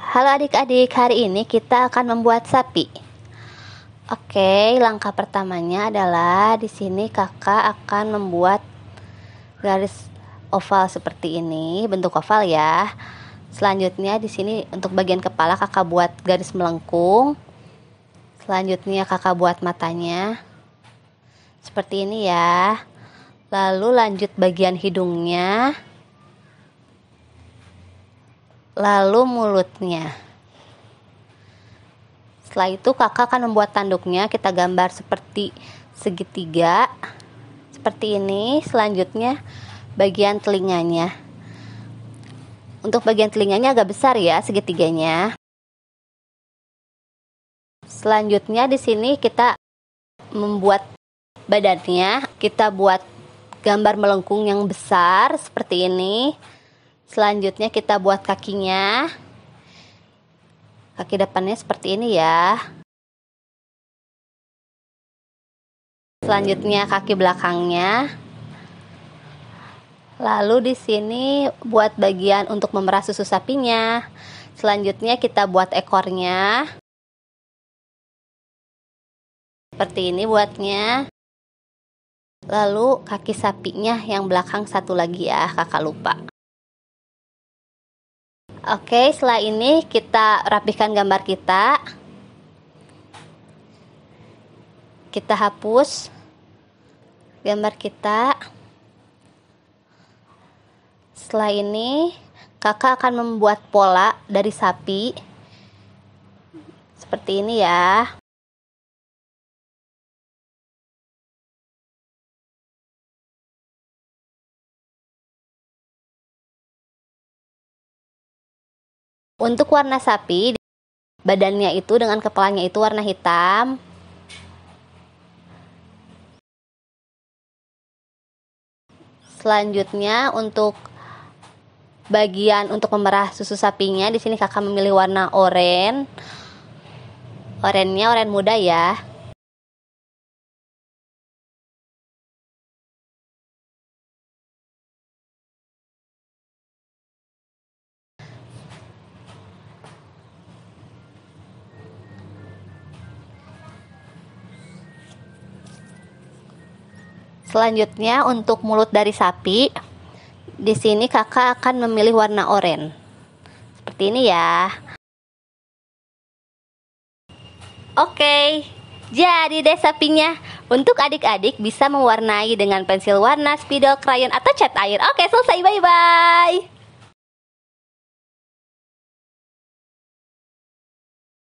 Halo adik-adik, hari ini kita akan membuat sapi. Oke, langkah pertamanya adalah di sini kakak akan membuat garis oval seperti ini, bentuk oval ya. Selanjutnya di sini untuk bagian kepala kakak buat garis melengkung. Selanjutnya kakak buat matanya. Seperti ini ya. Lalu lanjut bagian hidungnya lalu mulutnya. Setelah itu kakak akan membuat tanduknya, kita gambar seperti segitiga seperti ini. Selanjutnya bagian telinganya. Untuk bagian telinganya agak besar ya segitiganya. Selanjutnya di sini kita membuat badannya, kita buat gambar melengkung yang besar seperti ini. Selanjutnya kita buat kakinya. Kaki depannya seperti ini ya. Selanjutnya kaki belakangnya. Lalu di sini buat bagian untuk memerah susu sapinya. Selanjutnya kita buat ekornya. Seperti ini buatnya. Lalu kaki sapinya yang belakang satu lagi ya, kakak lupa. Oke, setelah ini kita rapihkan gambar kita. Kita hapus gambar kita. Setelah ini, Kakak akan membuat pola dari sapi. Seperti ini ya. Untuk warna sapi, badannya itu dengan kepalanya itu warna hitam. Selanjutnya untuk bagian untuk memerah susu sapinya di sini kakak memilih warna oranye. Oranye-nya oranye muda ya. Selanjutnya untuk mulut dari sapi, di sini kakak akan memilih warna oranye. Seperti ini ya. Oke, jadi deh sapinya. Untuk adik-adik bisa mewarnai dengan pensil warna, spidol, krayon, atau cat air. Oke, selesai. Bye-bye.